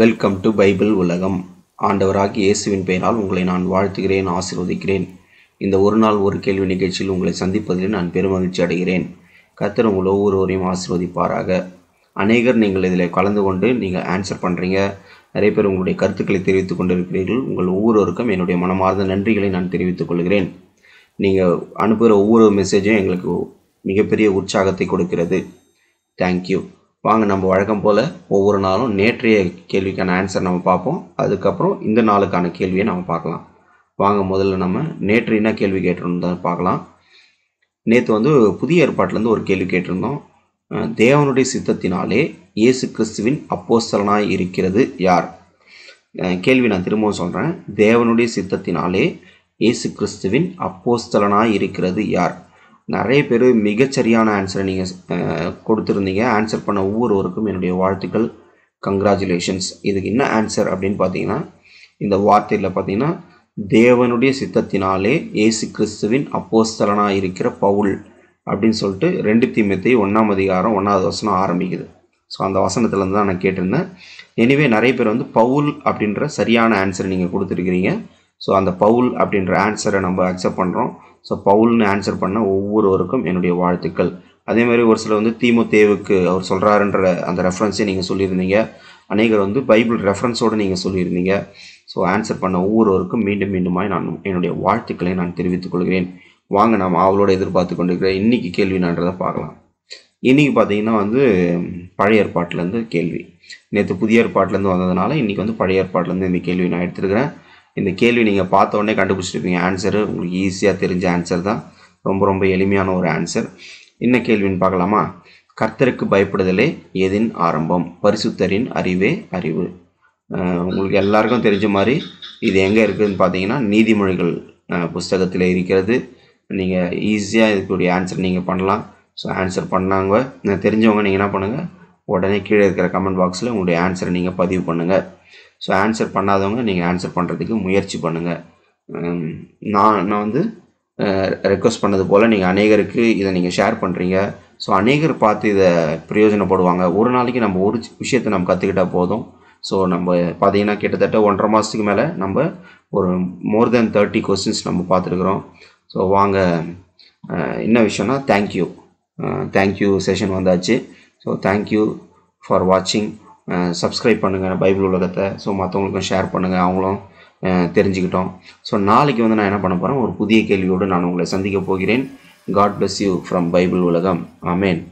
welcome to Bible உலகம் ஆண்டவராகி இயேசுவின் பெயரால் உங்களை நான் வாழ்த்துகிறேன் ஆசிர்வதிக்கிறேன் இந்த ஒரு நாள் ஒரு கேள்வி நிகழ்ச்சியில் உங்களை சந்திப்பதில் நான் பெருமகிழ்ச்சி அடைகிறேன் கத்தர் உங்கள் ஒவ்வொருவரையும் ஆசிர்வதிப்பாராக அநேகர் நீங்கள் இதில் கலந்து கொண்டு நீங்கள் ஆன்சர் பண்ணுறீங்க நிறைய பேர் உங்களுடைய கருத்துக்களை தெரிவித்துக் கொண்டிருக்கிறீர்கள் உங்கள் ஒவ்வொருவருக்கும் என்னுடைய மனமார்ந்த நன்றிகளை நான் தெரிவித்துக் கொள்கிறேன் நீங்கள் அனுப்புகிற ஒவ்வொரு மெசேஜும் எங்களுக்கு மிகப்பெரிய உற்சாகத்தை கொடுக்கிறது தேங்க்யூ வாங்க நம்ம வழக்கம் போல் ஒவ்வொரு நாளும் நேற்றைய கேள்விக்கான ஆன்சர் நம்ம பார்ப்போம் அதுக்கப்புறம் இந்த நாளுக்கான கேள்வியை நம்ம பார்க்கலாம் வாங்க முதல்ல நம்ம நேற்று என்ன கேள்வி கேட்டிருந்தோம் பார்க்கலாம் நேற்று வந்து புதிய ஏற்பாட்டிலேருந்து ஒரு கேள்வி கேட்டிருந்தோம் தேவனுடைய சித்தத்தினாலே இயேசு கிறிஸ்துவின் அப்போஸ்தலனாய் இருக்கிறது யார் கேள்வி நான் திரும்பவும் சொல்கிறேன் தேவனுடைய சித்தத்தினாலே இயேசு கிறிஸ்துவின் அப்போஸ்தலனாய் இருக்கிறது யார் நிறைய பேர் மிகச்சரியான ஆன்சரை நீங்கள் கொடுத்துருந்தீங்க ஆன்சர் பண்ண ஒவ்வொருவருக்கும் என்னுடைய வாழ்த்துக்கள் கங்க்ராச்சுலேஷன்ஸ் இதுக்கு என்ன ஆன்சர் அப்படின்னு பார்த்தீங்கன்னா இந்த வார்த்தையில் பார்த்தீங்கன்னா தேவனுடைய சித்தத்தினாலே இயேசு கிறிஸ்துவின் அப்போஸ்தலனாக இருக்கிற பவுல் அப்படின்னு சொல்லிட்டு ரெண்டு தீமத்தை ஒன்றாம் அதிகாரம் ஒன்றாவது வசனம் ஆரம்பிக்குது ஸோ அந்த இருந்து தான் நான் கேட்டிருந்தேன் எனிவே நிறைய பேர் வந்து பவுல் அப்படின்ற சரியான ஆன்சர் நீங்கள் கொடுத்துருக்கிறீங்க ஸோ அந்த பவுல் அப்படின்ற ஆன்சரை நம்ம அக்செப்ட் பண்ணுறோம் ஸோ பவுல்னு ஆன்சர் பண்ண ஒவ்வொருவருக்கும் என்னுடைய வாழ்த்துக்கள் அதே மாதிரி ஒரு சில வந்து தீமு தேவுக்கு அவர் சொல்கிறாருன்ற அந்த ரெஃபரன்ஸே நீங்கள் சொல்லியிருந்தீங்க அநேகர் வந்து பைபிள் ரெஃபரன்ஸோடு நீங்கள் சொல்லியிருந்தீங்க ஸோ ஆன்சர் பண்ண ஒவ்வொருவருக்கும் மீண்டும் மீண்டுமாய் நான் என்னுடைய வாழ்த்துக்களை நான் தெரிவித்துக் கொள்கிறேன் வாங்க நாம் அவளோட எதிர்பார்த்து கொண்டிருக்கிற இன்றைக்கி கேள்வி நான்றதை பார்க்கலாம் இன்றைக்கி பார்த்தீங்கன்னா வந்து பழைய ஏற்பாட்டிலேருந்து கேள்வி நேற்று புதிய ஏற்பாட்டிலேருந்து வந்ததுனால இன்றைக்கி வந்து பழைய ஏற்பாட்டிலேருந்து இந்த கேள்வி நான் எடுத்துருக்கிறேன் இந்த கேள்வி நீங்கள் பார்த்த உடனே கண்டுபிடிச்சிருப்பீங்க ஆன்சரு உங்களுக்கு ஈஸியாக தெரிஞ்ச ஆன்சர் தான் ரொம்ப ரொம்ப எளிமையான ஒரு ஆன்சர் என்ன கேள்வின்னு பார்க்கலாமா கர்த்தருக்கு பயப்படுதலே எதின் ஆரம்பம் பரிசுத்தரின் அறிவே அறிவு உங்களுக்கு எல்லாருக்கும் தெரிஞ்ச மாதிரி இது எங்கே இருக்குதுன்னு பார்த்தீங்கன்னா நீதிமொழிகள் புஸ்தகத்தில் இருக்கிறது நீங்கள் ஈஸியாக இதுக்குரிய ஆன்சர் நீங்கள் பண்ணலாம் ஸோ ஆன்சர் பண்ணாங்க தெரிஞ்சவங்க நீங்கள் என்ன பண்ணுங்கள் உடனே கீழே இருக்கிற கமெண்ட் பாக்ஸில் உங்களுடைய ஆன்சரை நீங்கள் பதிவு பண்ணுங்கள் ஸோ ஆன்சர் பண்ணாதவங்க நீங்கள் ஆன்சர் பண்ணுறதுக்கு முயற்சி பண்ணுங்கள் நான் நான் வந்து ரெக்வஸ்ட் பண்ணது போல் நீங்கள் அநேகருக்கு இதை நீங்கள் ஷேர் பண்ணுறீங்க ஸோ அநேகர் பார்த்து இதை பிரயோஜனப்படுவாங்க ஒரு நாளைக்கு நம்ம ஒரு விஷயத்தை நம்ம கற்றுக்கிட்டால் போதும் ஸோ நம்ம பார்த்தீங்கன்னா கிட்டத்தட்ட ஒன்றரை மாதத்துக்கு மேலே நம்ம ஒரு மோர் தென் தேர்ட்டி கொஸ்டின்ஸ் நம்ம பார்த்துருக்குறோம் ஸோ வாங்க என்ன விஷயம்னா தேங்க்யூ தேங்க்யூ செஷன் வந்தாச்சு ஸோ தேங்க்யூ ஃபார் வாட்சிங் சப்ஸ்கிரைப் பண்ணுங்கள் பைபிள் உலகத்தை ஸோ மற்றவங்களுக்கும் ஷேர் பண்ணுங்கள் அவங்களும் தெரிஞ்சுக்கிட்டோம் ஸோ நாளைக்கு வந்து நான் என்ன பண்ண போகிறேன் ஒரு புதிய கேள்வியோடு நான் உங்களை சந்திக்க போகிறேன் God bless you from Bible உலகம் ஆமேன்